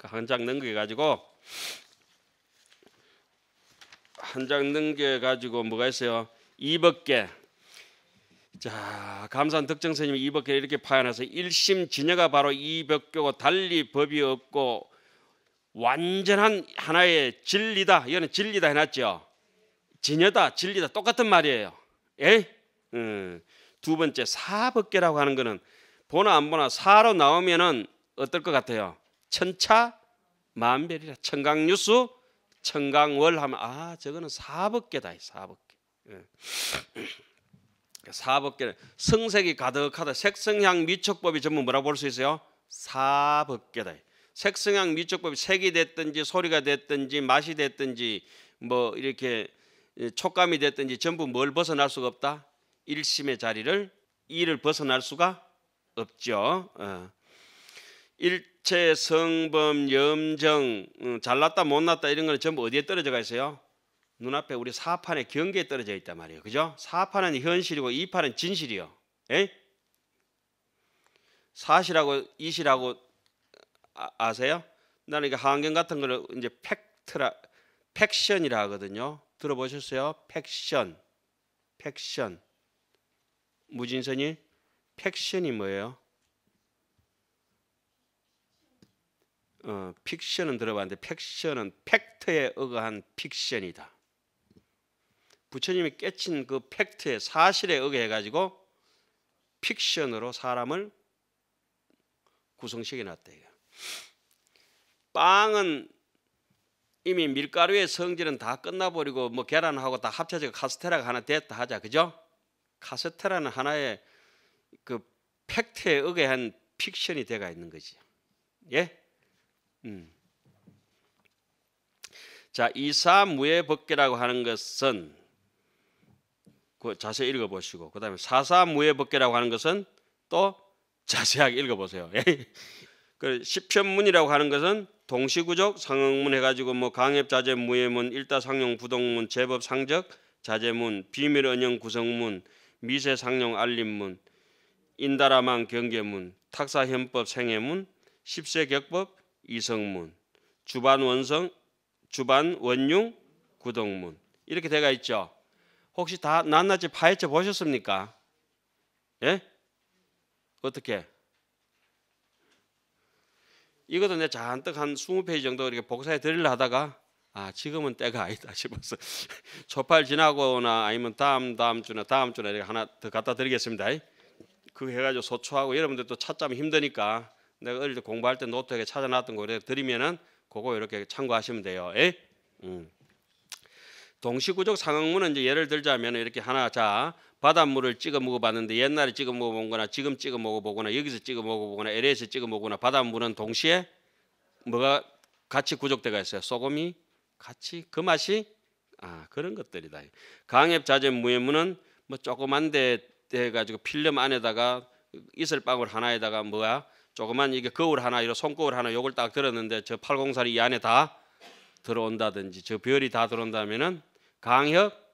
그 한장 넘겨 가지고 한 장 넘겨 가지고 뭐가 있어요? 이법계. 자, 감사한 덕정 스님이 법계 이렇게 파현해서 일심 진여가 바로 이법교고 달리 법이 없고 완전한 하나의 진리다. 이거는 진리다 해놨죠. 진여다, 진리다 똑같은 말이에요. 에? 음. 두 번째 사법계라고 하는 거는 보나 안 보나 사로 나오면은 어떨 것 같아요? 천차 만별이라 청강뉴스 청강월 하면 아 저거는 사법계다 사법계 예. 사법계는 성색이 가득하다 색성향 미촉법이 전부 뭐라고 볼 수 있어요? 사법계다 색성향 미촉법이 색이 됐든지 소리가 됐든지 맛이 됐든지 뭐 이렇게 촉감이 됐든지 전부 뭘 벗어날 수가 없다? 일심의 자리를 이를 벗어날 수가 없죠. 어. 일, 일체 성범 염정 어, 잘났다 못났다 이런 거는 전부 어디에 떨어져가 있어요? 눈앞에 우리 사판의 경계에 떨어져 있단 말이에요. 그죠? 사판은 현실이고 이판은 진실이요. 에? 사실하고 이실하고 아, 세요 나는 이게 환경 같은 거를 이제 팩트라 팩션이라 하거든요. 들어보셨어요? 팩션. 팩션. 무진선이 팩션이 뭐예요? 어, 픽션은 들어봤는데 팩션은 팩트에 의거한 픽션이다. 부처님이 깨친 그 팩트에 사실에 의거해 가지고 픽션으로 사람을 구성시켜 놨다 이 빵은 이미 밀가루의 성질은 다 끝나버리고 뭐 계란하고 다 합쳐져 카스테라가 하나 됐다 하자 그죠? 카스테라는 하나의 그 팩트에 의거한 픽션이 돼가 있는 거지. 예? 음. 자 이사 무예 법계라고 하는 것은 그 자세히 읽어보시고 그 다음에 사사 무예 법계라고 하는 것은 또 자세하게 읽어보세요. 그 시편문이라고 하는 것은 동시구적 상응문 해가지고 뭐 강협자재 무예문 일다상용 부동문 제법 상적 자재문 비밀언영 구성문 미세상용 알림문 인다라만 경계문 탁사현법 생애문 십세격법 이성문, 주반 원성, 주반 원융, 구동문 이렇게 되어 있죠. 혹시 다 낱낱이 파헤쳐 보셨습니까? 예? 어떻게? 이것도 내 잔뜩 한 20페이지 정도 이렇게 복사해 드리려 하다가 아 지금은 때가 아니다 싶어서 초팔 지나고나 아니면 다음 다음 주나 다음 주나 이렇게 하나 더 갖다 드리겠습니다. 그 해가지고 소초하고 여러분들 또 찾자면 힘드니까 내가 어릴 때 공부할 때 노트에 찾아놨던 거이 드리면은 그거 이렇게 참고하시면 돼요. 에? 예? 음. 동시구적 상황문은 이제 예를 들자면 이렇게 하나 자 바닷물을 찍어 먹어봤는데 옛날에 찍어 먹어본거나 지금 찍어 먹어보거나 여기서 찍어 먹어보거나 LA에서 찍어 먹거나 바닷물은 동시에 뭐가 같이 구족돼가 있어요. 소금이 같이 그 맛이 아 그런 것들이다. 강엽 자재 무해무는 뭐 조그만데 해가지고 필름 안에다가 이슬방울 하나에다가 뭐야 조그만 이게 거울 하나, 이런 손거울 하나 요걸 딱 들었는데 저 팔공살이 이 안에 다 들어온다든지 저 별이 다 들어온다면은 강혁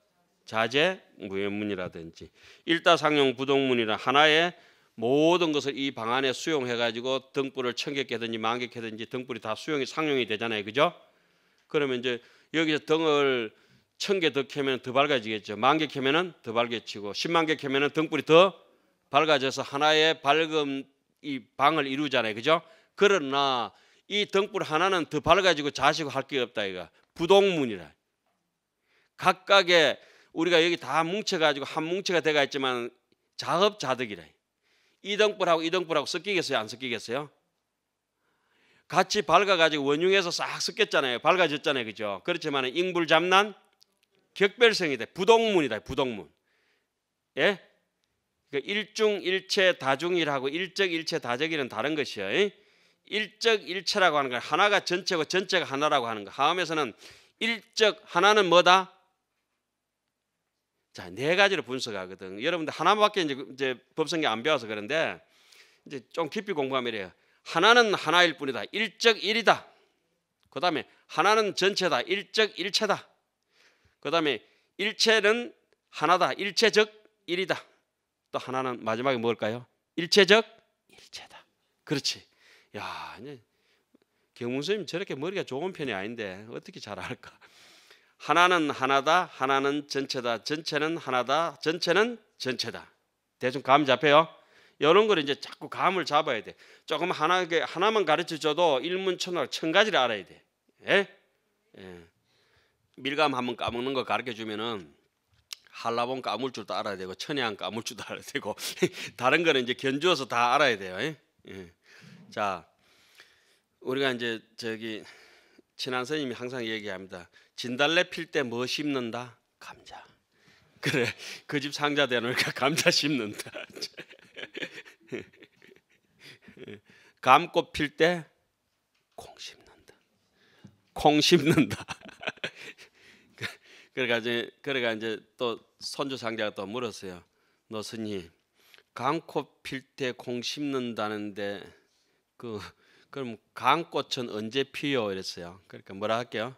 자재, 무예문이라든지 일다상용 부동문이라 하나의 모든 것을 이방 안에 수용해가지고 등불을 천개캐든지 만개캐든지 등불이 다 수용이 상용이 되잖아요, 그죠? 그러면 이제 여기서 등을 천개더 캐면 더 밝아지겠죠. 만개 캐면은 더 밝게치고 십만 개 캐면은 등불이 더 밝아져서 하나의 밝음 이 방을 이루잖아요. 그죠? 그러나 이 등불 하나는 더 밝아지고 자시고 할 게 없다 이거. 부동문이라. 각각의 우리가 여기 다 뭉쳐가지고 한 뭉쳐가 돼가 있지만 자업자득이라. 이 등불하고 이 등불하고 섞이겠어요? 안 섞이겠어요? 같이 밝아가지고 원흉해서싹 섞였잖아요. 밝아졌잖아요. 그죠? 그렇지만 은 인불 잡난 격별성이다. 부동문이다. 부동문. 예? 그 그러니까 일중일체 다중이라고 일적일체 다적이는 다른 것이에요. 일적일체라고 하는 건 하나가 전체고 전체가 하나라고 하는 거. 하음에서는 일적 하나는 뭐다? 자, 네 가지로 분석하거든. 여러분들 하나밖에 이제, 이제 법성계 안 배워서 그런데 이제 좀 깊이 공부하면 이래요. 하나는 하나일 뿐이다. 일적일이다. 그다음에 하나는 전체다. 일적일체다. 그다음에 일체는 하나다. 일체적 일이다. 또 하나는 마지막에 뭘까요? 일체적 일체다. 그렇지. 야, 경문 선님 저렇게 머리가 좋은 편이 아닌데 어떻게 잘 알까? 하나는 하나다, 하나는 전체다, 전체는 하나다, 전체는 전체다. 대충 감 잡혀요. 이런 걸 이제 자꾸 감을 잡아야 돼. 조금 하나 하나만 가르쳐 줘도 일문천락 천 가지를 알아야 돼. 예? 예. 밀감 한번 까먹는 거 가르쳐 주면은 한라봉 까물줄도 알아야 되고 천양 까물줄도 알아야 되고 다른 거는 이제 견주어서 다 알아야 돼요. 예? 예. 자, 우리가 이제 저기 친한 선생님이 항상 얘기합니다. 진달래 필 때 뭐 심는다? 감자. 그래, 그 집 상자 대놓으니까 감자 심는다. 감꽃 필 때 콩 심는다. 콩 심는다. 그래가 그러니까 이제 그래가 그러니까 이제 또 선조 상자가 또 물었어요. 너 스님 강꽃 필 때 공 심는다는데 그 그럼 강꽃은 언제 피요? 이랬어요. 그러니까 뭐라 할게요?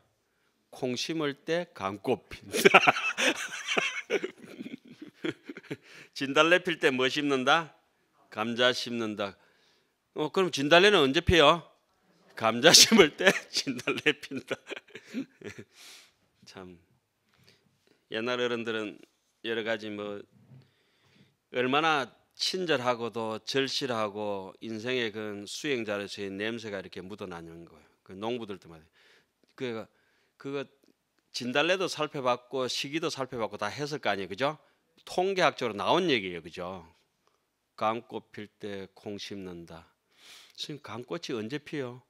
콩 심을 때 강꽃 핀다. 진달래 필 때 뭐 심는다? 감자 심는다. 어 그럼 진달래는 언제 피요? 감자 심을 때 진달래 핀다. 참 옛날 어른들은 여러 가지 뭐 얼마나 친절하고도 절실하고 인생의 그 수행자로서의 냄새가 이렇게 묻어나는 거예요. 그농부들때문에그니 그거 진달래도 살펴봤고 시기도 살펴봤고 다 했을 거 아니에요, 그죠? 통계학적으로 나온 얘기예요, 그죠? 감꽃 필 때 콩 심는다. 지금 감꽃이 언제 피요?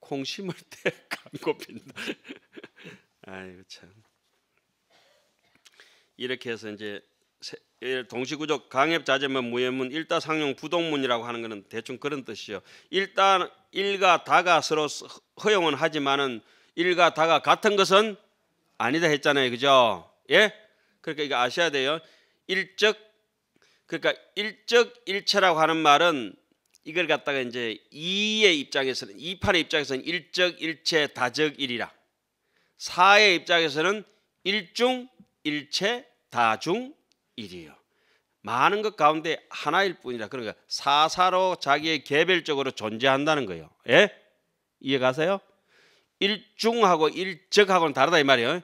콩 심을 때 감꽃 핀다. 아이고 참. 이렇게 해서 이제 예, 동시구조 강협자제문 무예문 일다상용 부동문이라고 하는 것은 대충 그런 뜻이요. 일단 일과 다가 서로 허용은 하지만은 일과 다가 같은 것은 아니다 했잖아요, 그죠? 예? 그러니까 이거 아셔야 돼요. 일적 그러니까 일적 일체라고 하는 말은 이걸 갖다가 이제 이의 입장에서는 이팔의 입장에서는 일적 일체 다적 일이라 사의 입장에서는 일중 일체 다중일이요. 많은 것 가운데 하나일 뿐이라 그러니까 사사로 자기의 개별적으로 존재한다는 거예요. 예? 이해가세요? 일중하고 일적하고는 다르다 이 말이에요.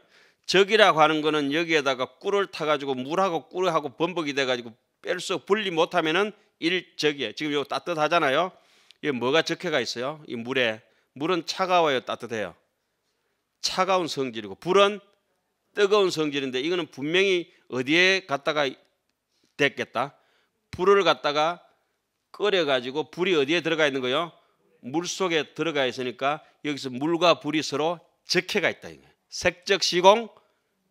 적이라고 하는 거는 여기에다가 꿀을 타가지고 물하고 꿀하고 범벅이 돼가지고 뺄수 분리 못하면은 일적이에요. 지금 이거 따뜻하잖아요. 이게 뭐가 적해가 있어요? 이 물에 물은 차가워요, 따뜻해요. 차가운 성질이고 불은 뜨거운 성질인데 이거는 분명히 어디에 갔다가 됐겠다. 불을 갖다가 끓여 가지고 불이 어디에 들어가 있는 거요? 물 속에 들어가 있으니까 여기서 물과 불이 서로 적해가 있다 이거. 색적 시공,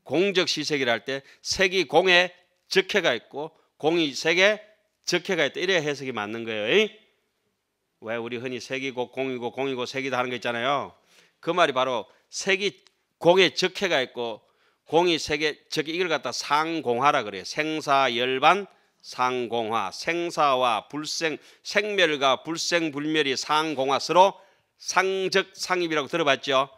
공적 시색이라 할때 색이 공에 적해가 있고 공이 색에 적해가 있다. 이래 해석이 맞는 거예요. 이왜 우리 흔히 색이고 공이고 공이고 색이다 하는 거 있잖아요. 그 말이 바로 색이 공에 적해가 있고 공이 세계 저기 이걸 갖다 상공화라 그래요. 생사 열반 상공화 생사와 불생 생멸과 불생불멸이 상공화 서로 상적 상입이라고 들어봤죠.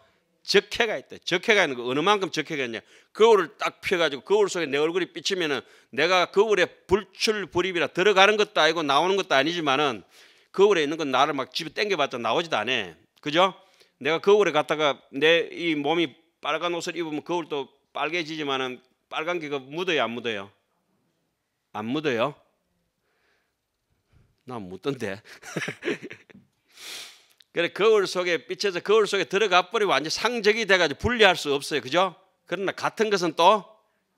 적해가 있다. 적해가 있는 거 어느 만큼 적해가 있냐. 거울을 딱 펴가지고 거울 속에 내 얼굴이 비치면은 내가 거울에 불출불입이라 들어가는 것도 아니고 나오는 것도 아니지만은 거울에 있는 건 나를 막 집에 땡겨봤자 나오지도 않아. 그죠? 내가 거울에 갔다가 내 이 몸이 빨간 옷을 입으면 거울도 빨개지지만은 빨간 게 묻어요 안 묻어요? 안 묻어요? 난 묻던데. 그래 거울 속에 빛에서 거울 속에 들어가 버리고 완전 상적이 돼가지고 분리할 수 없어요, 그죠? 그러나 같은 것은 또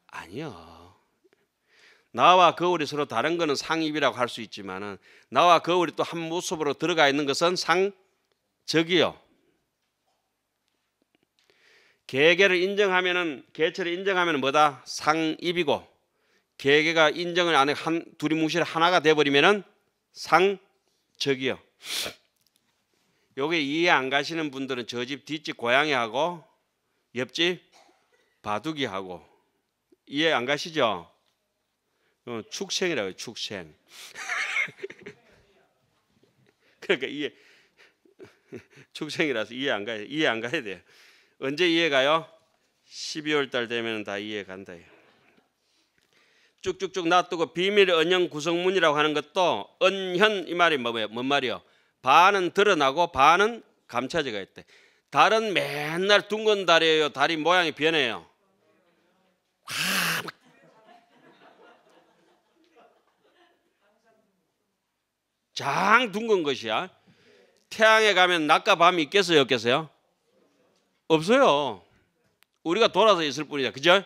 아니요. 나와 거울이 서로 다른 거는 상입이라고 할 수있지만 나와 거울이 또 한 모습으로 들어가 있는 것은 상적이요. 개개를 인정하면은 개체를 인정하면 뭐다 상입이고 개개가 인정을 안 해 한 둘이 뭉실 하나가 돼버리면은 상적이요. 요게 이해 안 가시는 분들은 저 집 뒷집 고양이하고 옆집 바둑이하고 이해 안 가시죠? 어, 축생이라고 해요, 축생. 그러니까 이해 축생이라서 이해 안 가요. 이해 안 가야 돼요. 언제 이해가요? 12월 달 되면 다 이해간다. 쭉쭉쭉 놔두고 비밀 언형 구성문이라고 하는 것도 언현 이 말이 뭐예요? 뭐, 뭔 말이요? 반은 드러나고 반은 감춰져가 있대. 달은 맨날 둥근 달이에요. 달이 모양이 변해요. 아, 장 둥근 것이야. 태양에 가면 낮과 밤이 있겠어요? 없겠어요? 없어요. 우리가 돌아서 있을 뿐이다. 그죠?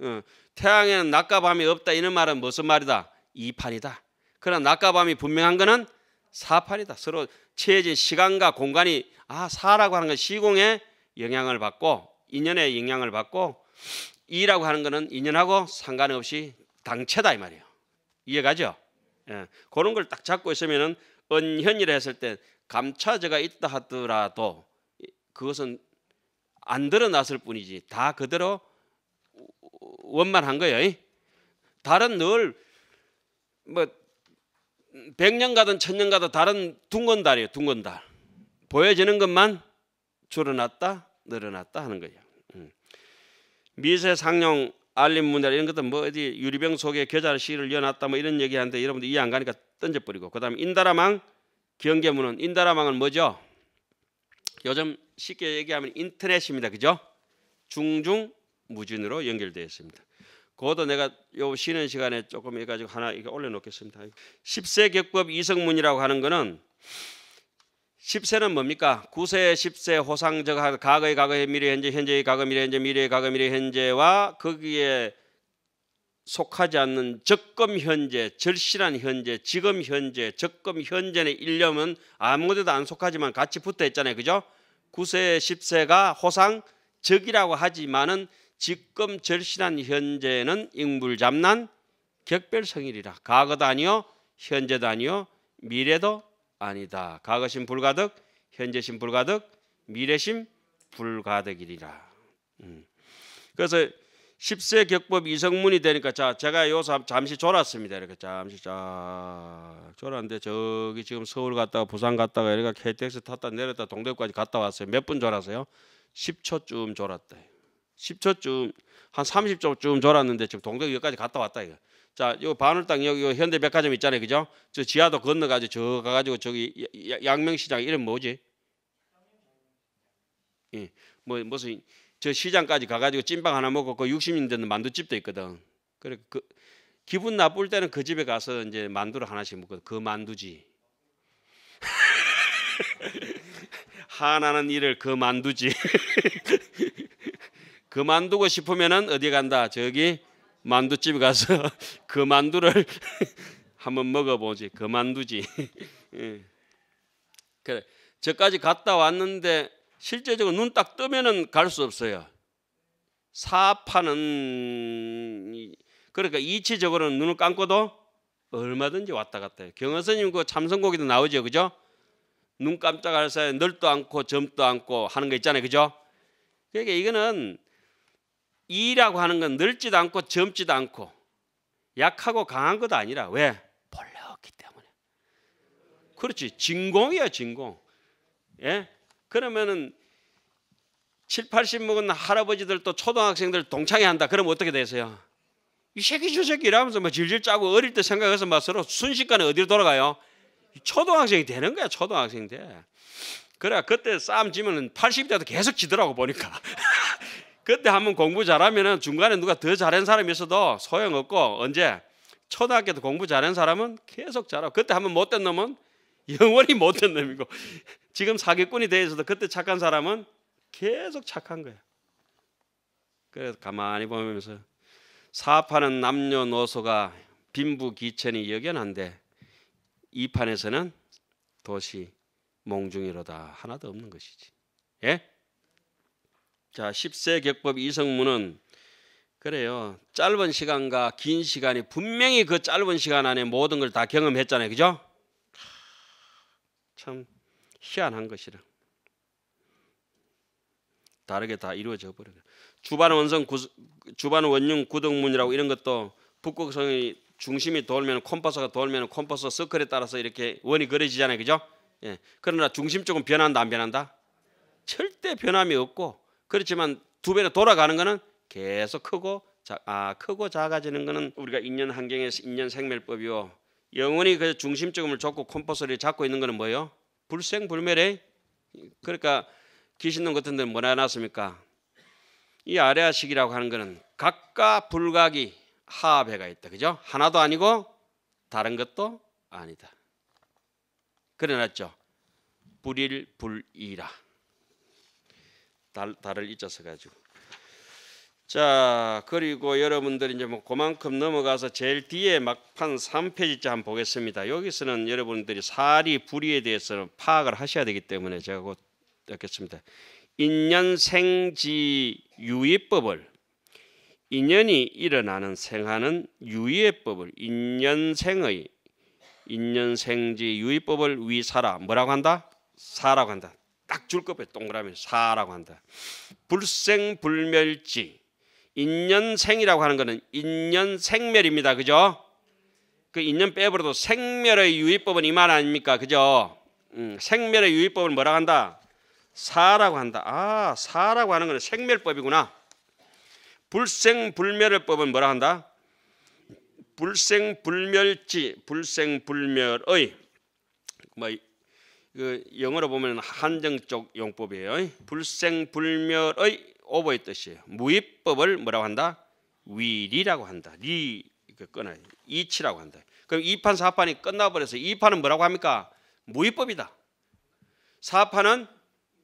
어. 태양에는 낮과 밤이 없다. 이런 말은 무슨 말이다? 이판이다. 그러나 낮과 밤이 분명한 것은 사판이다. 서로 체해진 시간과 공간이 아 사라고 하는 건 시공에 영향을 받고 인연에 영향을 받고 이라고 하는 것은 인연하고 상관없이 당체다 이 말이에요. 이해가죠? 예. 그런 걸 딱 잡고 있으면은 언현이라 했을 때 감차제가 있다 하더라도 그것은 안 드러났을 뿐이지 다 그대로 원만한 거예요. 다른 늘뭐 백년 가든 천년 가든 다른 둥근 달이에요. 둥근 달. 보여지는 것만 줄어났다 늘어났다 하는 거예요. 음. 미세 상용 알림 문제 이런 것도 뭐 어디 유리병 속에 겨자를 씨를 넣어놨다 뭐 이런 얘기하는데 여러분들 이해 안 가니까 던져버리고 그다음에 인다라망 경계문은 인다라망은 뭐죠? 요즘 쉽게 얘기하면 인터넷입니다. 그죠? 중중 무진으로 연결되어 있습니다. 그것도 내가 요 쉬는 시간에 조금 해가지고 하나 이렇게 올려놓겠습니다. 10세 격법 이성문이라고 하는 거는 10세는 뭡니까? 9세, 10세, 호상적, 과거의 과거의 미래, 현재, 현재의 과거, 미래, 현재, 미래의 과거, 미래, 현재와 거기에 속하지 않는 적금 현재, 절실한 현재, 지금 현재, 적금 현재의 일념은 아무데도 안 속하지만 같이 붙어 있잖아요. 그죠? 9세, 10세가 호상 적이라고 하지만은 지금 절실한 현재는 인물잡난 격별성일이라 과거도 아니요 현재도 아니요 미래도 아니다 과거심 불가득 현재심 불가득 미래심 불가득이리라 음. 그래서 10세 격법 이성문이 되니까 자 제가 요서 잠시 졸았습니다. 이렇게 잠시 자 졸았는데 저기 지금 서울 갔다가 부산 갔다가 이렇게 KTX 탔다 내렸다 동대구까지 갔다 왔어요. 몇 분 졸았어요? 10초쯤 졸았다. 10초쯤 한 30초쯤 졸았는데 지금 동대구 여기까지 갔다 왔다 이거. 자, 요 바늘땅 여기 요 현대백화점 있잖아요, 그죠? 저 지하도 건너가지고 저 가가지고 저기 양명시장 이름 뭐지? 예, 뭐 무슨 저 시장까지 가가지고 찐빵 하나 먹고 그 60년 는 만두집도 있거든. 그래 그 기분 나쁠 때는 그 집에 가서 이제 만두를 하나씩 먹거든. 그 만두지. 하나는 이를 그 만두지. 그 만두고 싶으면은 어디 간다. 저기 만두집 가서 그 만두를 한번 먹어보지. 그 만두지. 예. 그래. 저까지 갔다 왔는데 실제적으로 눈 딱 뜨면은 갈 수 없어요. 사파는 그러니까 이치적으로는 눈을 감고도 얼마든지 왔다 갔다 해요. 경허스님 그 참선곡에도 나오죠. 그죠? 눈 깜짝할 사이에 널도 않고 점도 않고 하는 거 있잖아요. 그죠? 그러니까 이거는 이라고 하는 건 널지도 않고 점지도 않고 약하고 강한 것도 아니라 왜? 몰라왔기 때문에. 그렇지. 진공이야, 진공. 예? 그러면은 7, 80 먹은 할아버지들 또 초등학생들 동창회 한다. 그럼 어떻게 되세요? 이 새끼 저 새끼 이러면서 막 질질 짜고 어릴 때 생각해서 막 서로 순식간에 어디로 돌아가요? 초등학생이 되는 거야 초등학생 때. 그래 그때 싸움 지면은 80대도 계속 지더라고 보니까. 그때 한번 공부 잘하면은 중간에 누가 더 잘한 사람이 있어도 소용없고 언제 초등학교도 공부 잘한 사람은 계속 잘하고 그때 한번 못된 놈은 영원히 못된 놈이고 지금 사기꾼이 돼 있어도 그때 착한 사람은 계속 착한 거야. 그래서 가만히 보면서 사파는 남녀노소가 빈부기천이 여견한데 이 판에서는 도시 몽중이로다 하나도 없는 것이지. 예? 자, 10세 격법 이성문은 그래요. 짧은 시간과 긴 시간이 분명히 그 짧은 시간 안에 모든 걸 다 경험했잖아요. 그죠? 참 희한한 것이라. 다르게 다 이루어져 버려. 주반 원성 주반 원융 구등문이라고 이런 것도 북극성이 중심이 돌면 콤파스가 돌면 콤파스 서클에 따라서 이렇게 원이 그려지잖아요. 그죠? 예. 그러나 중심 쪽은 변한다 안 변한다? 절대 변함이 없고 그렇지만 두 배로 돌아가는 거는 계속 크고 자, 아 크고 작아지는 거는 우리가 인년 환경에서 인년 생멸법이요. 영원히 그 중심점을 잡고 컴퍼스를 잡고 있는 것은 뭐예요? 불생불멸의 그러니까 귀신놈 같은 데는 뭐라 해놨습니까? 이 아래아식이라고 하는 것은 각과 불각이 하배가 있다. 그죠? 하나도 아니고 다른 것도 아니다. 그래놨죠. 불일불이라. 달, 달을 잊어서 가지고. 자 그리고 여러분들 이제 뭐 그만큼 넘어가서 제일 뒤에 막판 3페이지째 한번 보겠습니다. 여기서는 여러분들이 사리 불의에 대해서 파악을 하셔야 되기 때문에 제가 곧 듣겠습니다. 인연생지 유의법을 인연이 일어나는 생하는 유의의 법을 인연생의 인연생지 유의법을 위사라 뭐라고 한다? 사라고 한다. 딱줄 겁에 동그라미 사라고 한다. 불생불멸지 인연생이라고 하는 것은 인연생멸입니다. 그죠? 그 인연 빼버려도 생멸의 유의법은 이 말 아닙니까? 그죠? 음, 생멸의 유의법은 뭐라고 한다? 사라고 한다. 아, 사라고 하는 것은 생멸법이구나. 불생불멸의 법은 뭐라 고 한다? 불생불멸지, 불생불멸의 뭐그 영어로 보면 한정적 용법이에요. 불생불멸의 오버의 뜻이 무입법을 뭐라고 한다? 위리라고 한다. 리 끊어 이치라고 한다. 그럼 2판 4판이 끝나버려서 2판은 뭐라고 합니까? 무입법이다. 4판은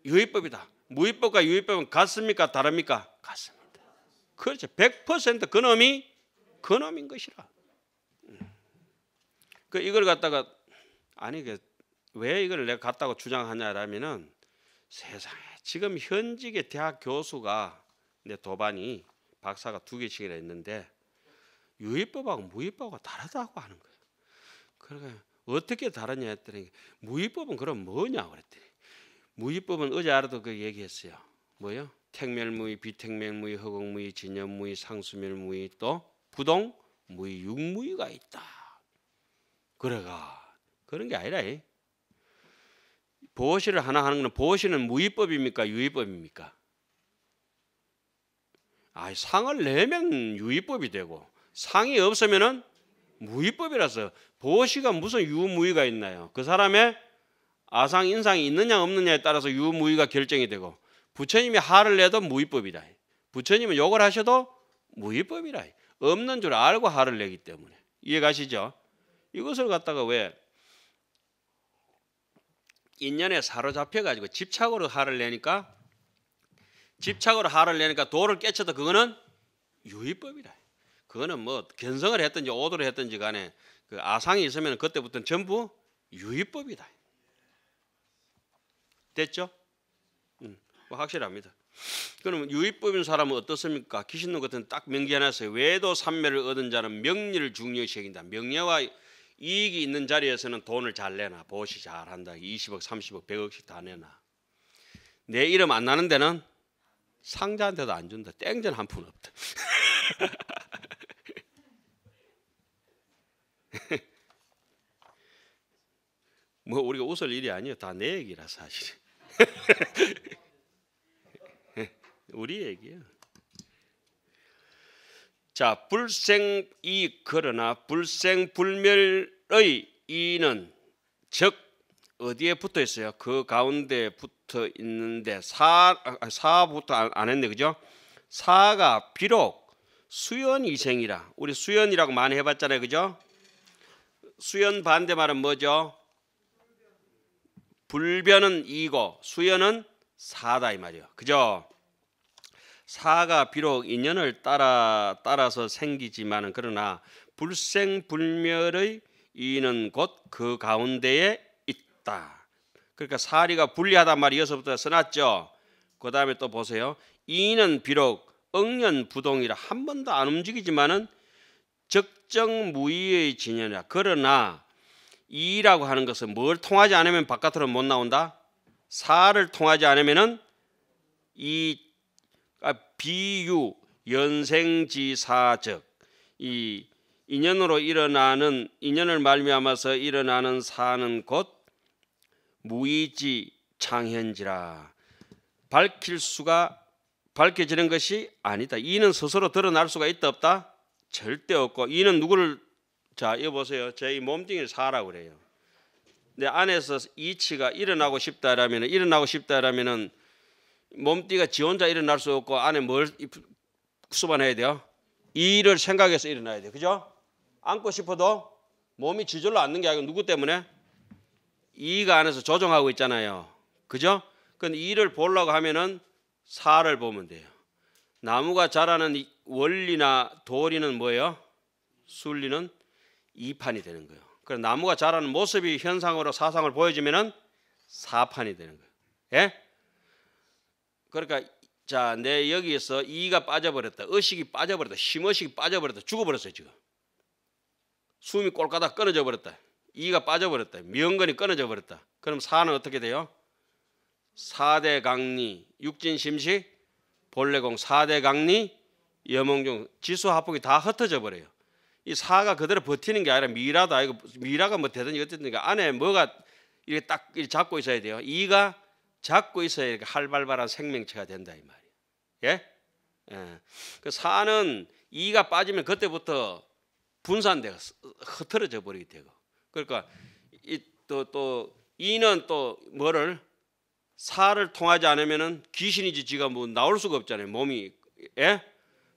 유입법이다. 무입법과 유입법은 같습니까? 다릅니까? 같습니다. 그렇죠. 100% 그놈이 그놈인 것이라. 음. 그 이걸 갖다가 아니 그 왜 이걸 내가 같다고 주장하냐라면은 세상에 지금 현직의 대학 교수가 내 도반이 박사가 두 개씩이나 있는데 유입법하고무입법하고 다르다고 하는 거예요. 그러니 어떻게 다르냐 했더니 무의법은 그럼 뭐냐 그랬더니 무의법은 어제 알아도 그 얘기했어요. 뭐요? 택멸무의, 비택멸무의, 허공무의, 진연무의, 상수멸무의 또 부동무의, 육무의가 있다. 그래가 그런 게 아니라 이 보호시를 하나 하는 건 보호시는 무위법입니까 유위법입니까? 아 상을 내면 유위법이 되고 상이 없으면은 무위법이라서 보호시가 무슨 유무위가 있나요? 그 사람의 아상 인상이 있느냐 없느냐에 따라서 유무위가 결정이 되고 부처님이 하를 내도 무위법이다. 부처님은 욕을 하셔도 무위법이라. 없는 줄 알고 하를 내기 때문에 이해 가시죠? 이것을 갖다가 왜 인연에 사로잡혀 가지고 집착으로 화를 내니까 집착으로 화를 내니까 도를 깨쳐도 그거는 유의법이다. 그거는 뭐 견성을 했든지 오도를 했든지 간에 그 아상이 있으면 그때부터는 전부 유의법이다. 됐죠? 음, 뭐 확실합니다. 그러 유의법인 사람은 어떻습니까? 기신론 같은 딱 명기해놨어요. 외도 삼매를 얻은 자는 명리를 중요시 여긴다. 명예와 이익이 있는 자리에서는 돈을 잘 내놔. 보시 잘 한다. 20억, 30억, 100억씩 다 내놔. 내 이름 안 나는 데는 상자한테도 안 준다. 땡전 한 푼 없다. 뭐 우리가 웃을 일이 아니에요. 다 내 얘기라 사실. 우리 얘기야. 자, 불생 이 그러나 불생 불멸의 이는 즉 어디에 붙어 있어요? 그 가운데 붙어 있는데 사 아, 아, 사부터 안, 했네 그죠? 사가 비록 수연 이생이라 우리 수연이라고 많이 해봤잖아요 그죠? 수연 반대 말은 뭐죠? 불변은 이고 수연은 사다 이 말이에요 그죠? 사가 비록 인연을 따라 따라서 생기지만은 그러나 불생불멸의 이는 곧 그 가운데에 있다. 그러니까 사리가 불리하단 말이 여기서부터 써놨죠. 그 다음에 또 보세요. 이는 비록 억년부동이라 한 번도 안 움직이지만은 적정무의의 진연이라. 그러나 이라고 하는 것은 뭘 통하지 않으면 바깥으로 못 나온다. 사를 통하지 않으면은 이 아, 비유 연생지사적 이 인연으로 일어나는 인연을 말미암아서 일어나는 사는 곧 무이지 창현지라 밝힐 수가 밝혀지는 것이 아니다. 이는 스스로 드러날 수가 있다 없다 절대 없고 이는 누구를 자 여보세요 제이 몸뚱이를 사라 그래요. 내 안에서 이치가 일어나고 싶다라면 일어나고 싶다라면은 몸띠가 지 혼자 일어날 수 없고 안에 뭘 수반해야 돼요? 일을 생각해서 일어나야 돼요. 그죠? 앉고 싶어도 몸이 지절로 앉는 게 아니고 누구 때문에? 이가 안에서 조정하고 있잖아요. 그죠? 근데 이를 보려고 하면은 사를 보면 돼요. 나무가 자라는 원리나 도리는 뭐예요? 순리는 이판이 되는 거예요. 그래 나무가 자라는 모습이 현상으로 사상을 보여주면은 사판이 되는 거예요. 예? 그러니까 자, 내 여기에서 이가 빠져버렸다. 의식이 빠져버렸다. 심의식이 빠져버렸다. 죽어버렸어요, 지금. 숨이 꼴까닥 끊어져 버렸다. 이가 빠져버렸다. 명근이 끊어져 버렸다. 그럼 사는 어떻게 돼요? 사대 강리, 육진심식, 본래공, 사대 강리, 여몽종, 지수화폭이 다 흩어져 버려요. 이 사가 그대로 버티는 게 아니라 미라다. 이거 미라가 뭐 되든지 어쨌든 안에 뭐가 이렇게 딱 잡고 있어야 돼요. 이가 잡고 있어야 할발발한 생명체가 된다 이 말이에요. 예? 예. 그 사는 이가 빠지면 그때부터 분산되고 흐트러져 버리게 되고 그러니까 이 또 또 이는 또 뭐를 사를 통하지 않으면은 귀신이지 지가 뭐 나올 수가 없잖아요. 몸이 예?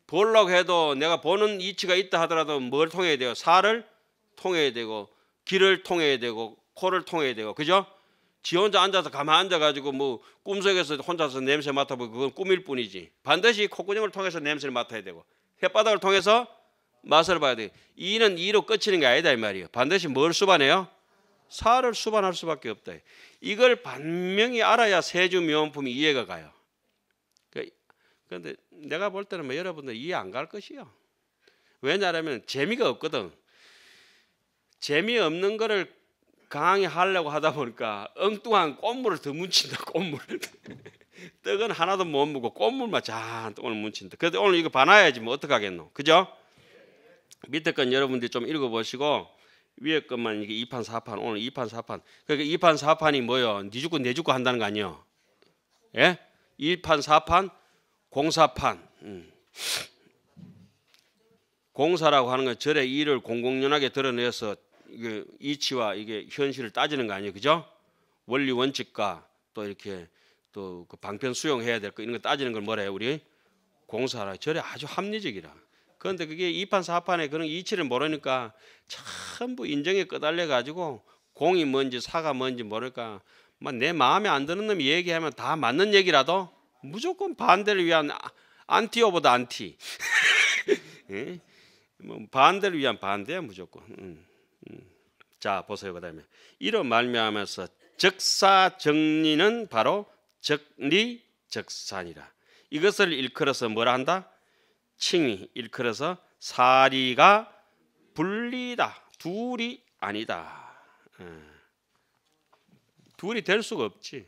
보려고 해도 내가 보는 이치가 있다 하더라도 뭘 통해야 돼요? 살을 통해야 되고 귀를 통해야 되고 코를 통해야 되고 그죠? 지 혼자 앉아서 가만 앉아가지고 뭐 꿈속에서 혼자서 냄새 맡아보고 그건 꿈일 뿐이지. 반드시 콧구멍을 통해서 냄새를 맡아야 되고 혓바닥을 통해서 맛을 봐야 돼. 이는 이로 끝이는 게 아니다 이 말이에요. 반드시 뭘 수반해요? 살을 수반할 수밖에 없다. 이걸 반명히 알아야 세주 명품이 이해가 가요. 그, 그런데 내가 볼 때는 뭐 여러분들 이해 안 갈 것이요. 왜냐하면 재미가 없거든. 재미없는 거를 강하려고 하다 보니까 엉뚱한 꽃물을 더 뭉친다. 꽃물. 떡은 하나도 못 먹고 꽃물만 잔뜩 오늘 뭉친다. 그래도 오늘 이거 봐놔야지뭐 어떡하겠노. 그죠? 밑에 건 여러분들이 좀 읽어보시고 위에 것만 이게 2판 4판 오늘 2판 4판 그러니까 2판 4판이 뭐요? 니 죽고 내 죽고 한다는 거 아니요? 예? 1판 4판 공사판 음. 공사라고 하는 건 절의 일을 공공연하게 드러내서 그 이치와 이게 현실을 따지는 거 아니에요, 그죠? 원리 원칙과 또 이렇게 또 그 방편 수용해야 될 거 이런 거 따지는 걸 뭐래 요 우리 공사라 절에 아주 합리적이라. 그런데 그게 이판사판에 그런 이치를 모르니까 전부 인정에 끄달려 가지고 공이 뭔지 사가 뭔지 모를까. 막내 뭐 마음에 안 드는 놈이 얘기하면 다 맞는 얘기라도 무조건 반대를 위한 안티오보다 아, 안티. 예? 뭐 반대를 위한 반대야 무조건. 음. 자 보세요 그다음에 이로 말미암아서 적사 정리는 바로 적리 적산이라 이것을 일컬어서 뭐라 한다 칭이 일컬어서 사리가 분리다 둘이 아니다 어. 둘이 될 수가 없지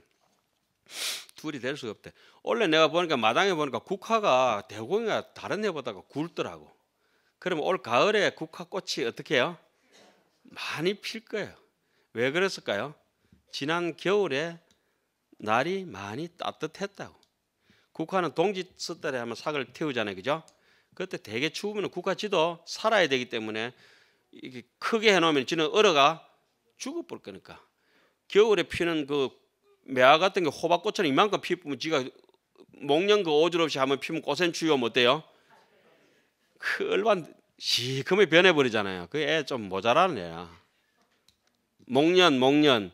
둘이 될 수가 없대 원래 내가 보니까 마당에 보니까 국화가 대공이가 다른 해보다가 굵더라고 그럼 올 가을에 국화꽃이 어떻게 해요 많이 필 거예요. 왜 그랬을까요? 지난 겨울에 날이 많이 따뜻했다고. 국화는 동지섯달에 하면 삭을 태우잖아요, 그죠? 그때 되게 추우면 국화지도 살아야 되기 때문에 이게 크게 해놓으면 지는 얼어가 죽어버릴 거니까. 겨울에 피는 그 매화 같은 게 호박꽃처럼 이만큼 피면 지가 목련 그 오줄 없이 한번 피면 꽃엔 추요 위 못돼요. 그 얼반 시커멓 변해버리잖아요. 그 애 좀 모자라는 애야. 목련, 목련.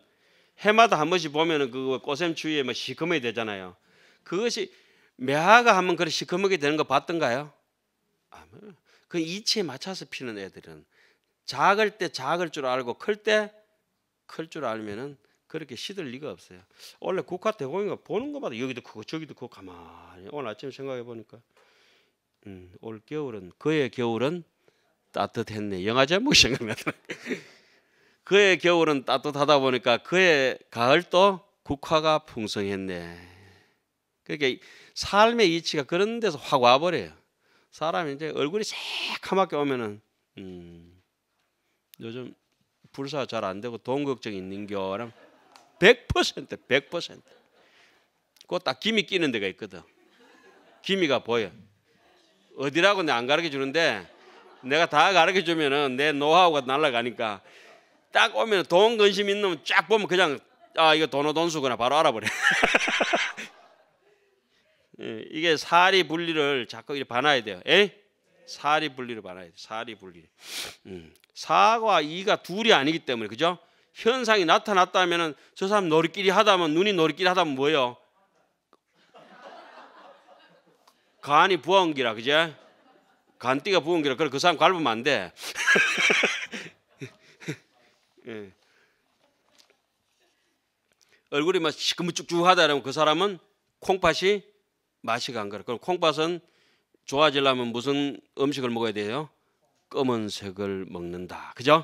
해마다 한 번씩 보면은 그 꽃샘추위에 막시커멓 되잖아요. 그것이 매화가 한번 그렇게 시커멓게 되는 거 봤던가요? 그 이치에 맞춰서 피는 애들은 작을 때 작을 줄 알고 클 때 클 줄 알면은 그렇게 시들 리가 없어요. 원래 국화 대공인가 보는 거 봐도 여기도 크고 저기도 크고 가만히 오늘 아침에 생각해 보니까 음, 올 겨울은 그의 겨울은 따뜻했네. 영화 제목이 생각나더라. 그의 겨울은 따뜻하다 보니까 그의 가을도 국화가 풍성했네. 그러니까 삶의 이치가 그런 데서 확 와버려요. 사람이 이제 얼굴이 새카맣게 오면은 음, 요즘 불사 잘 안 되고 동극적 있는 겨람 100% 100% 그딱 김이 끼는 데가 있거든. 김이가 보여. 어디라고 내 안 가르쳐 주는데 내가 다 가르쳐 주면은 내 노하우가 날아가니까 딱 오면 돈 근심 있는 놈 쫙 보면 그냥 아 이거 돈어 돈수구나 바로 알아버려. 예, 이게 사리 분리를 자꾸 이렇게 반해야 돼요. 에? 예? 사리 분리를 반해야 돼. 사리 분리. 음. 사와 이가 둘이 아니기 때문에 그죠? 현상이 나타났다면은 저 사람 놀이끼리 하다면 눈이 놀이끼리 하다면 뭐예요? 간이 부엉기라 그제? 간띠가 부은 기라 그래 그 사람 갈으면안 돼. 예. 얼굴이 막시커쭉쭉하다 그러면 그 사람은 콩팥이 맛이 간 거라. 그럼 콩팥은 좋아지려면 무슨 음식을 먹어야 돼요? 검은색을 먹는다. 그죠?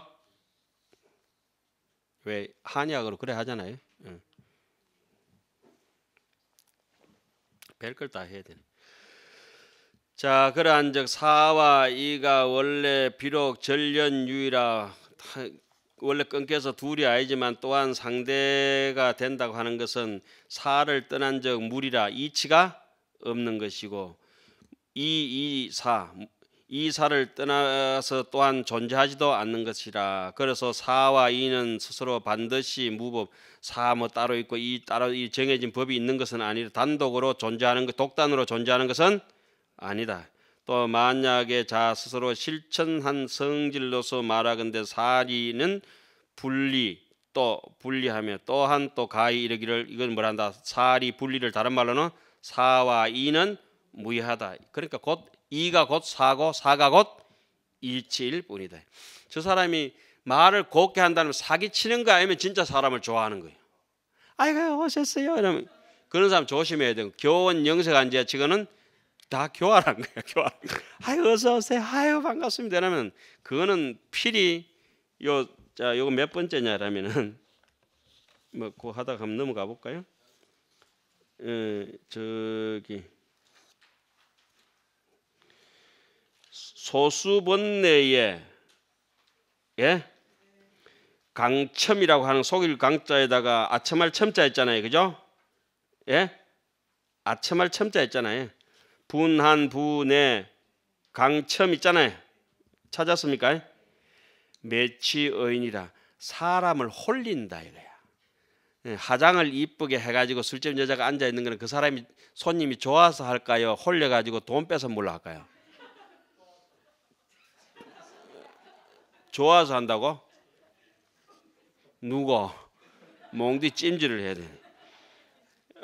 왜 한의학으로 그래 하잖아요. 예. 별걸 다 해야 되는. 자 그러한즉 사와 이가 원래 비록 전련유이라 원래 끊겨서 둘이 아니지만 또한 상대가 된다고 하는 것은 사를 떠난 즉 물이라 이치가 없는 것이고 이 이 사 이사를 떠나서 또한 존재하지도 않는 것이라 그래서 사와 이는 스스로 반드시 무법 사 뭐 따로 있고 이 따로 이 정해진 법이 있는 것은 아니라 단독으로 존재하는 것 독단으로 존재하는 것은 아니다. 또 만약에 자 스스로 실천한 성질로서 말하건대 사리는 분리 또 분리하며 또한 또 가히 이르기를 이건 뭐란다 사리 분리를 다른 말로는 사와 이는 무의하다. 그러니까 곧 이가 곧 사고 사가 곧 일치일 뿐이다. 저 사람이 말을 곱게 한다면 사기치는 거 아니면 진짜 사람을 좋아하는 거예요. 아이고 오셨어요. 이러면 그런 사람 조심해야 돼요. 교원 영세간지야 치고는 다 교활한 거야 교활. 아유 어서 오세요. 아유 반갑습니다. 이러면 그거는 필히 요 자, 요거 몇 번째냐라면은 뭐고 하다가 한번 넘어가 볼까요? 에, 어, 저기 소수번 내에 예? 강첨이라고 하는 속일 강자에다가 아첨할 첨자 했잖아요. 그죠? 예? 아첨할 첨자 했잖아요. 분한 분의 네. 강첨 있잖아요. 찾았습니까? 매치의인이라 사람을 홀린다 이거야. 예, 화장을 이쁘게 해가지고 술집 여자가 앉아 있는 거는 그 사람이 손님이 좋아서 할까요? 홀려가지고 돈 빼서 몰라 할까요? 좋아서 한다고? 누구? 몽디 찜질을 해야 돼.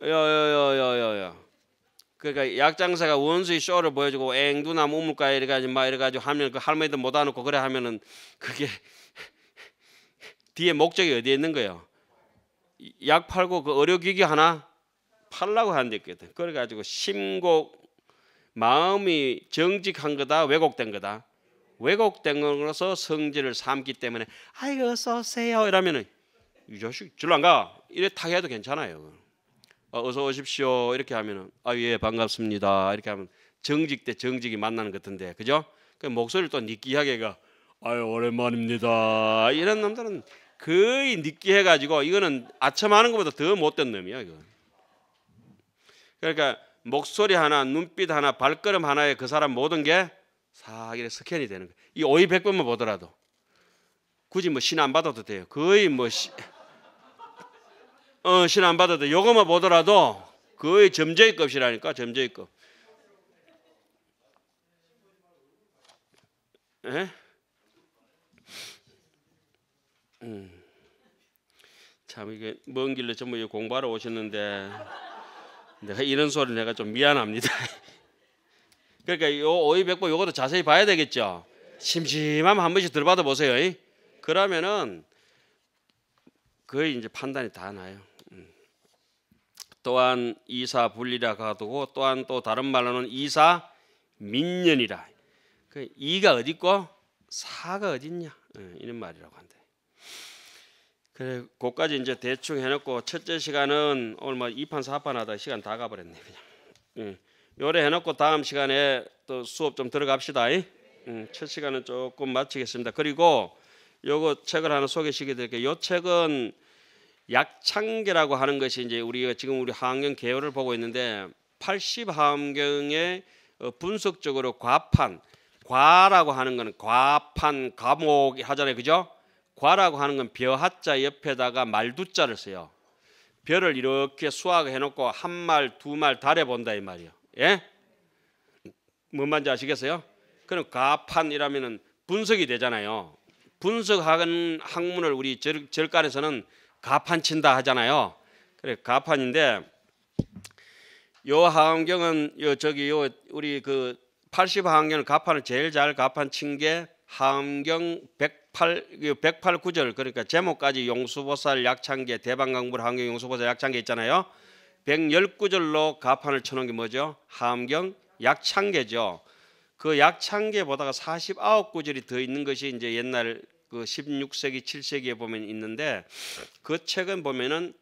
여여여여여 그러니까 약장사가 원수의 쇼를 보여주고 앵두나 우물가 이래가지고 막 이래가지고 하면 그 할머니도 못 안놓고 그래 하면은 그게 뒤에 목적이 어디에 있는 거예요? 약 팔고 그 의료기기 하나 팔라고 한데 있거든. 그래가지고 심곡 마음이 정직한 거다 왜곡된 거다 왜곡된 것으로서 성질을 삼기 때문에 아이고 어서 오세요 이러면은 이 자식 줄란가 이래 타게 해도 괜찮아요. 어, 서 오십시오 이렇게 하면은 아 예 반갑습니다 이렇게 하면 정직 때 정직이 만나는 것 같은데 그죠? 그 목소리를 또 느끼하게가 아유 오랜만입니다 이런 놈들은 거의 느끼해 가지고 이거는 아첨하는 것보다 더 못된 놈이야 이거. 그러니까 목소리 하나, 눈빛 하나, 발걸음 하나에 그 사람 모든 게 사기를 스캔이 되는 거야이 오이 백번만 보더라도 굳이 뭐 신 안 받아도 돼요. 거의 뭐 시, 어, 신안 받아도 요것만 보더라도 거의 점쟁의 값이라니까 점쟁이 값. 예? 음. 참 이게 먼 길로 전부 공부하러 오셨는데 내가 이런 소리 내가 좀 미안합니다. 그러니까 요 오이백보 요것도 자세히 봐야 되겠죠. 심심하면 한 번씩 들어봐도 보세요. 그러면은 거의 이제 판단이 다 나요. 또한 이사 분리라 가두고 또한 또 다른 말로는 이사 민년이라. 그 이가 어디 있고 사가 어디 있냐 예, 이런 말이라고 한대. 그래 그까지 이제 대충 해놓고 첫째 시간은 오늘 뭐 2판 4판 하다 시간 다 가버렸네 그냥. 예, 요래 해놓고 다음 시간에 또 수업 좀 들어갑시다. 예, 첫 시간은 조금 마치겠습니다. 그리고 요거 책을 하나 소개시켜 드릴게요. 요 책은 약창계라고 하는 것이 이제 우리가 지금 우리 하안경 개요를 보고 있는데 80 하안경의 어, 분석적으로 과판 과라고 하는 것은 과판 과목 하잖아요 그죠? 과라고 하는 건 벼하자 옆에다가 말 두자를 써요. 벼를 이렇게 수학해 놓고 한 말, 두 말 달해 본다 이 말이에요. 예? 뭔 말인지 아시겠어요? 그럼 과판이라면 분석이 되잖아요. 분석하는 학문을 우리 절, 절간에서는 가판 친다 하잖아요. 그래 가판인데 요 하원경은 요 저기 요 우리 그 80하원경을 가판을 제일 잘 가판 친게 하원경 108 108 그 9절 그러니까 제목까지 용수보살 약창계 대방강불 하원경 용수보살 약창계 있잖아요. 119절로 가판을 쳐놓은 게 뭐죠? 하원경 약창계죠. 그 약창계 보다가 49구절이 더 있는 것이 이제 옛날 그 16세기 7세기에 보면 있는데 그 책은 보면은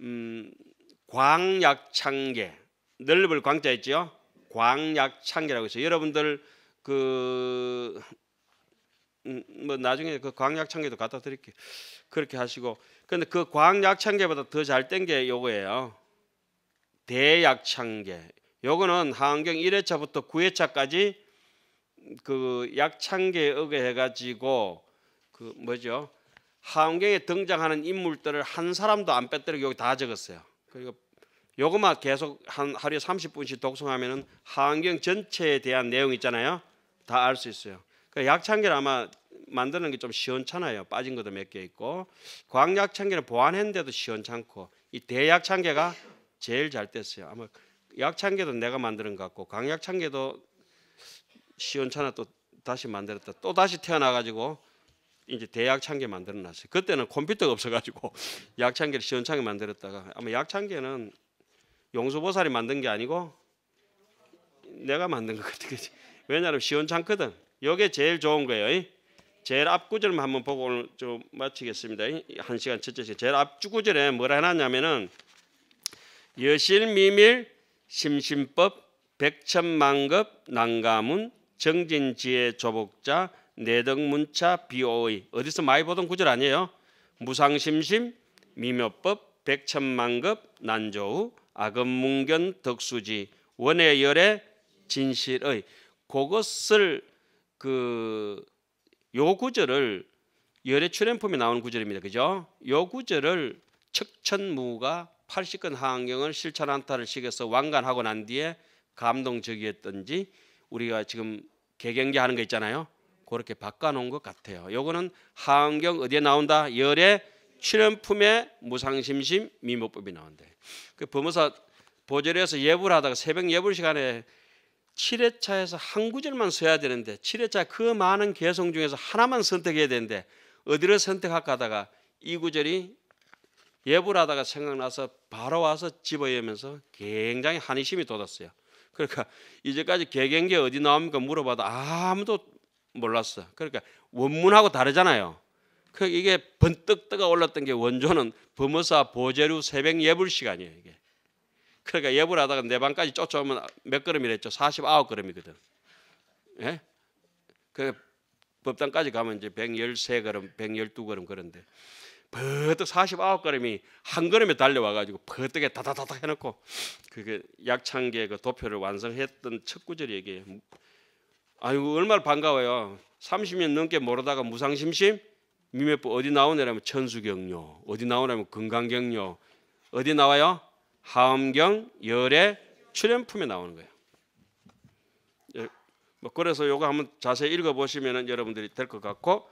음, 광약창계 넓을 광자 있죠 광약창계라고 있어요. 여러분들 그뭐 음, 나중에 그 광약창계도 갖다 드릴게요. 그렇게 하시고 근데 그 광약창계보다 더 잘 된 게 요거예요. 대약창계. 요거는 한경 1회차부터 9회차까지 그 약창계 의거해 가지고 그 뭐죠? 하원경에 등장하는 인물들을 한 사람도 안 빼뜨리고 여기 다 적었어요. 그리고 요것만 계속 한 하루에 30분씩 독송하면은 하원경 전체에 대한 내용 있잖아요. 다 알 수 있어요. 그약창기 아마 만드는 게 좀 시원찮아요. 빠진 것도 몇 개 있고 광약창기를 보완했는데도 시원찮고 이 대약창계가 제일 잘 됐어요. 아마 약창계도 내가 만드는 것 같고 광약창계도 시원찮아 또 다시 만들었다. 또 다시 태어나 가지고 이제 대약창계 만들어 놨어요. 그때는 컴퓨터가 없어가지고 약창계를 시원창게 만들었다가 아마 약창계는 용수보살이 만든 게 아니고 내가 만든 것 같아. 그치? 왜냐하면 시원창거든 이게 제일 좋은 거예요. 제일 앞구절만 한번 보고 오늘 좀 마치겠습니다. 한 시간 첫째 시간. 제일 앞구절에 뭐라 해놨냐면은 여실미밀 심심법 백천만급 난가문 정진지의 조복자 내덕문차 비오의 어디서 많이 보던 구절 아니에요? 무상심심 미묘법 백천만급 난조우 악음문견 덕수지 원의 열의 진실의 그것을 그 요 구절을 열의 출연품이 나오는 구절입니다. 그죠? 요 구절을 척천무가 8 0건 하안경을 실천한타를 시켜서 완간하고 난 뒤에 감동적이었던지 우리가 지금 개경기 하는 거 있잖아요. 그렇게 바꿔놓은 것 같아요. 요거는 하은경 어디에 나온다? 열의 출연품의 무상심심 미모법이 나온대. 그 법무사 보절에서 예불 하다가 새벽 예불 시간에 7회차에서 한 구절만 써야 되는데 7회차 그 많은 개성 중에서 하나만 선택해야 되는데 어디를 선택할까 하다가 이 구절이 예불 하다가 생각나서 바로 와서 집어여면서 굉장히 한의심이 돋았어요. 그러니까 이제까지 개경계 어디 나옵니까 물어봐도 아무도 몰랐어. 그러니까 원문하고 다르잖아요. 그 이게 번뜩 뜨가 올랐던 게 원조는 범어사 보재루 새벽 예불 시간이에요. 이게. 그러니까 예불하다가 내 방까지 쫓아오면 몇 걸음이랬죠? 49걸음이거든. 예? 그 법당까지 가면 이제 113걸음, 112걸음 그런데 버뜩 49걸음이 한 걸음에 달려와가지고 버뜩에 다다다다 해놓고 그게 약창계 그 도표를 완성했던 첫 구절이 이게 아이고 얼마나 반가워요. 30년 넘게 모르다가 무상심심 미매법 어디 나오냐면 천수경료 어디 나오냐면 건강경료 어디 나와요? 하암경 열의 출현품에 나오는 거예요. 예, 뭐 그래서 요거 한번 자세히 읽어보시면 여러분들이 될 것 같고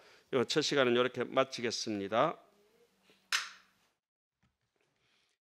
첫 시간은 이렇게 마치겠습니다.